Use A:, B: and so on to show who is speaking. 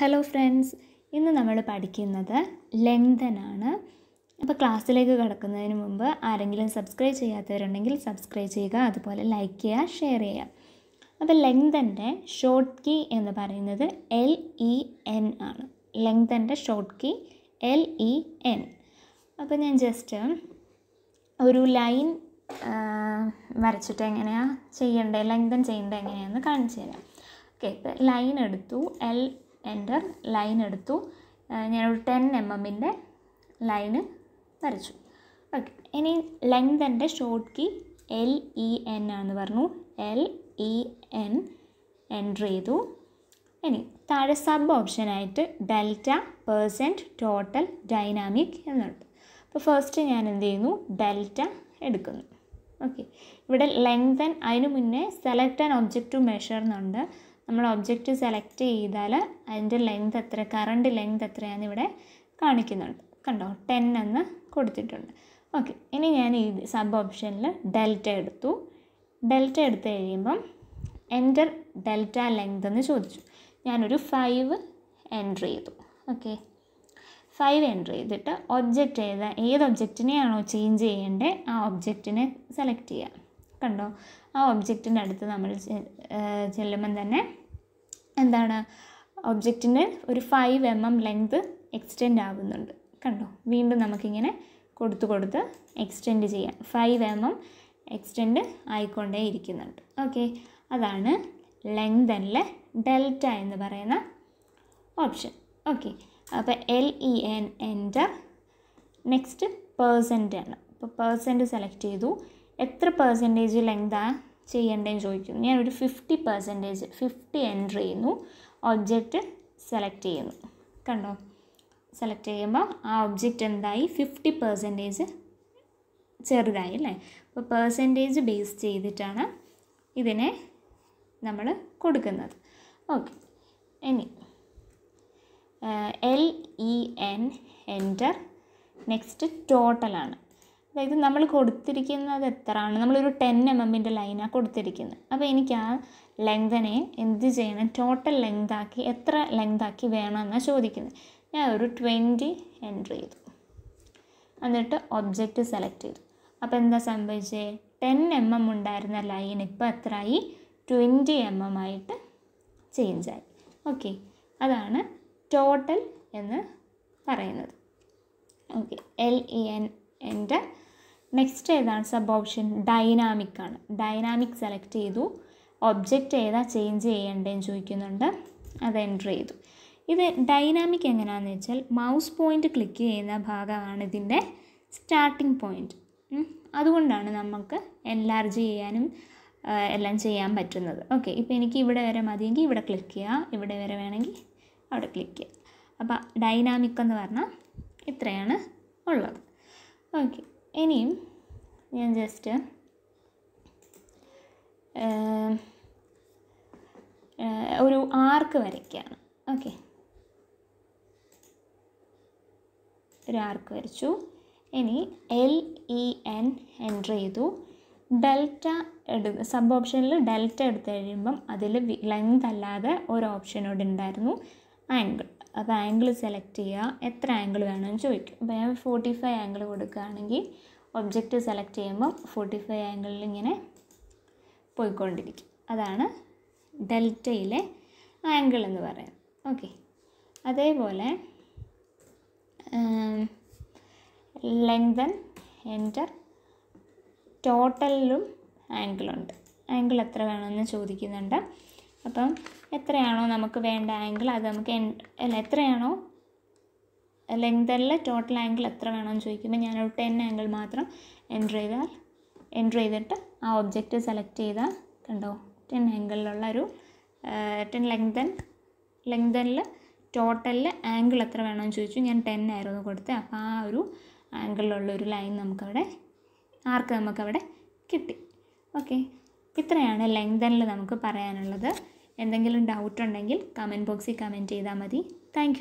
A: hello friends ഇന്ന് നമ്മൾ പഠിക്കുന്നത് ലെങ്തനാണ് അപ്പോൾ ക്ലാസ്സിലേക്ക് കടക്കുന്നതിന് മുമ്പ് ആരെങ്കിലും സബ്സ്ക്രൈബ് ചെയ്യാത്തവരുണ്ടെങ്കിൽ സബ്സ്ക്രൈബ് ചെയ്യുക അതുപോലെ ലൈക്ക് ചെയ്യുക ഷെയർ ചെയ്യുക അപ്പോൾ ലെങ്തൻ്റെ ഷോർട്ട് കീ എന്ന് പറയുന്നത് എൽ ഇ എൻ ആണ് ലെങ്തൻ്റെ short key L E N അപ്പോൾ ഞാൻ ജസ്റ്റ് ഒരു ലൈൻ വരച്ചിട്ട് എങ്ങനെയാണ് ചെയ്യേണ്ടത് ലെങ്തൻ ചെയ്യേണ്ടത് എങ്ങനെയാണെന്ന് കാണിച്ചു തരാം ഓക്കെ ഇപ്പോൾ ലൈൻ എടുത്തു എൽ എൻ്റർ ലൈൻ എടുത്തു ഞാനൊരു ടെൻ എം എമ്മിൻ്റെ ലൈന് വരച്ചു ഓക്കെ ഇനി ലെങ്ത് എൻ്റെ short key L E N ആണെന്ന് പറഞ്ഞു എൽ ഇ എൻ എൻ്റർ ചെയ്തു ഇനി താഴെ സബ് ഓപ്ഷനായിട്ട് ഡെൽറ്റ പേഴ്സൻറ്റ് ടോട്ടൽ ഡൈനാമിക് എന്നുണ്ട് അപ്പോൾ ഫസ്റ്റ് ഞാൻ എന്ത് ചെയ്യുന്നു ഡെൽറ്റ എടുക്കുന്നു ഓക്കെ ഇവിടെ ലെങ്തൻ അതിനു മുന്നേ select an object to measure എന്നുണ്ട് നമ്മൾ ഒബ്ജക്റ്റ് സെലക്ട് ചെയ്താൽ അതിൻ്റെ ലെങ്ത് എത്ര കറണ്ട് ലെങ്ത് എത്രയാണെന്ന് ഇവിടെ കാണിക്കുന്നുണ്ട് കണ്ടോ ടെൻ എന്ന് കൊടുത്തിട്ടുണ്ട് ഓക്കെ ഇനി ഞാൻ ഈ സബ് ഓപ്ഷനിൽ ഡെൽറ്റ എടുത്തു ഡെൽറ്റ എടുത്തു കഴിയുമ്പം എൻ്റർ ഡെൽറ്റ ലെങ്ത് എന്ന് ചോദിച്ചു ഞാനൊരു ഫൈവ് എൻ്റർ ചെയ്തു ഓക്കെ ഫൈവ് എൻ്റർ ചെയ്തിട്ട് ഒബ്ജക്റ്റ് ചെയ്ത ഏത് ഒബ്ജക്റ്റിനെയാണോ ചേഞ്ച് ചെയ്യേണ്ടത് ആ ഒബ്ജക്റ്റിനെ സെലക്ട് ചെയ്യുക കണ്ടോ ആ ഒബ്ജക്റ്റിൻ്റെ അടുത്ത് നമ്മൾ ചെല്ലുമ്പം തന്നെ എന്താണ് ഒബ്ജക്റ്റിന് ഒരു five M M length extend ആകുന്നുണ്ട് കണ്ടോ വീണ്ടും നമുക്കിങ്ങനെ കൊടുത്തു കൊടുത്ത് എക്സ്റ്റെൻഡ് ചെയ്യാം ഫൈവ് എം എം എക്സ്റ്റെൻഡ് ആയിക്കൊണ്ടേ ഇരിക്കുന്നുണ്ട് ഓക്കെ അതാണ് ലെങ്ത് അല്ലെ ഡെൽറ്റ എന്ന് പറയുന്ന ഓപ്ഷൻ ഓക്കെ അപ്പോൾ L E N enter next percent ആണ് അപ്പോൾ പേഴ്സൻ്റ് സെലക്ട് ചെയ്തു എത്ര പേഴ്സൻറ്റേജ് ലെങ്താണ് ചെയ്യേണ്ടതെന്ന് ചോദിക്കുന്നു ഒരു ഫിഫ്റ്റി പെർസെൻറ്റേജ് ഫിഫ്റ്റി എൻട്രി ചെയ്യുന്നു ഒബ്ജക്റ്റ് സെലക്ട് ചെയ്യുന്നു കണ്ടോ സെലക്ട് ചെയ്യുമ്പോൾ ആ ഒബ്ജക്റ്റ് എന്തായി ഫിഫ്റ്റി പെർസെൻറ്റേജ് ചെറുതായി അല്ലേ അപ്പോൾ പേഴ്സൻറ്റേജ് ബേസ് ചെയ്തിട്ടാണ് ഇതിനെ നമ്മൾ കൊടുക്കുന്നത് ഓക്കെ ഇനി L E N enter next ടോട്ടലാണ് അതായത് നമ്മൾ കൊടുത്തിരിക്കുന്നത് എത്രയാണ് നമ്മളൊരു ടെൻ എം എമ്മിൻ്റെ ലൈനാണ് കൊടുത്തിരിക്കുന്നത് അപ്പോൾ എനിക്ക് ആ ലെങ്തനെ എന്ത് ചെയ്യണം ടോട്ടൽ ലെങ്താക്കി എത്ര ലെങ്താക്കി വേണമെന്നാണ് ചോദിക്കുന്നത് ഞാൻ ഒരു ട്വൻറ്റി എൻട്രി ചെയ്തു എന്നിട്ട് ഒബ്ജക്റ്റ് സെലക്ട് ചെയ്തു അപ്പോൾ എന്താ സംഭവിച്ചേ ടെൻ എം എം ഉണ്ടായിരുന്ന ലൈൻ ഇപ്പോൾ ആയി ട്വൻറ്റി എം എം ആയിട്ട് ചേഞ്ചായി ഓക്കെ അതാണ് ടോട്ടൽ എന്ന് പറയുന്നത് ഓക്കെ എൽ ഇ എൻ എൻ്റെ നെക്സ്റ്റ് ഏതാണ് സബ് ഓപ്ഷൻ ഡൈനാമിക് ആണ് ഡൈനാമിക് സെലക്ട് ചെയ്തു ഒബ്ജക്റ്റ് ഏതാ ചേഞ്ച് ചെയ്യേണ്ടതെന്ന് ചോദിക്കുന്നുണ്ട് അത് എൻ്റർ ചെയ്തു ഇത് ഡൈനാമിക് എങ്ങനെയാണെന്ന് വെച്ചാൽ മൗസ് പോയിൻ്റ് ക്ലിക്ക് ചെയ്യുന്ന ഭാഗമാണ് ഇതിൻ്റെ സ്റ്റാർട്ടിംഗ് പോയിൻ്റ് അതുകൊണ്ടാണ് നമുക്ക് എൻലാർജ് ചെയ്യാനും എല്ലാം ചെയ്യാൻ പറ്റുന്നത് ഓക്കെ ഇപ്പോൾ എനിക്ക് ഇവിടെ വരെ മതിയെങ്കിൽ ഇവിടെ ക്ലിക്ക് ചെയ്യുക ഇവിടെ വരെ വേണമെങ്കിൽ അവിടെ ക്ലിക്ക് ചെയ്യുക അപ്പോൾ ഡൈനാമിക് എന്ന് പറഞ്ഞാൽ ഇത്രയാണ് ഉള്ളത് ഓക്കെ ഇനിയും ഞാൻ ജസ്റ്റ് ഒരു ആർക്ക് വരയ്ക്കുകയാണ് ഓക്കെ ഒരു ആർക്ക് വരച്ചു ഇനി എൽ ഇ എൻ എൻ്റർ ചെയ്തു ഡെൽറ്റ എടു സബ് ഓപ്ഷനിൽ ഡെൽറ്റ എടുത്തു കഴിയുമ്പം അതിൽ ലെങ്ത് അല്ലാതെ ഒരു ഓപ്ഷൻ ഉണ്ടായിരുന്നു ആംഗിൾ അപ്പോൾ ആംഗിൾ സെലക്ട് ചെയ്യുക എത്ര ആംഗിൾ വേണമെന്ന് ചോദിക്കും അപ്പോൾ ഞാൻ ഫോർട്ടി ഫൈവ് ആംഗിൾ കൊടുക്കുകയാണെങ്കിൽ ഒബ്ജക്റ്റ് സെലക്ട് ചെയ്യുമ്പോൾ ഫോർട്ടി ഫൈവ് ആംഗിളിൽ ഇങ്ങനെ പോയിക്കൊണ്ടിരിക്കും അതാണ് ഡെൽറ്റയിലെ ആംഗിൾ എന്ന് പറയുന്നത് ഓക്കെ അതേപോലെ ലെങ്തൻ എൻ്റർ ടോട്ടലിലും ആംഗിളുണ്ട് ആംഗിൾ എത്ര വേണമെന്ന് ചോദിക്കുന്നുണ്ട് അപ്പം എത്രയാണോ നമുക്ക് വേണ്ട ആംഗിൾ അത് നമുക്ക് അല്ല എത്രയാണോ ലെങ്തല്ല ടോട്ടൽ ആംഗിൾ എത്ര വേണമെന്ന് ചോദിക്കുമ്പോൾ ഞാനൊരു ടെൻ ആംഗിൾ മാത്രം എൻ്റർ ചെയ്താൽ എൻ്റർ ചെയ്തിട്ട് ആ ഒബ്ജക്റ്റ് സെലക്ട് ചെയ്താൽ കണ്ടോ ടെൻ ആംഗിളിലുള്ള ഒരു ടെൻ ലെങ്തൻ ലെങ്തനിൽ ടോട്ടലിൽ ആംഗിൾ എത്ര വേണമെന്ന് ചോദിച്ചു ഞാൻ ടെൻ ആയിരുന്നു കൊടുത്തത് അപ്പോൾ ആ ഒരു ആംഗിളിലുള്ള ഒരു ലൈൻ നമുക്കവിടെ ആർക്ക് നമുക്കവിടെ കിട്ടി ഓക്കെ ഇത്രയാണ് ലെങ്തനിൽ നമുക്ക് പറയാനുള്ളത് എന്തെങ്കിലും ഡൗട്ട് ഉണ്ടെങ്കിൽ കമൻറ്റ് ബോക്സിൽ കമൻറ്റ് ചെയ്താൽ മതി താങ്ക്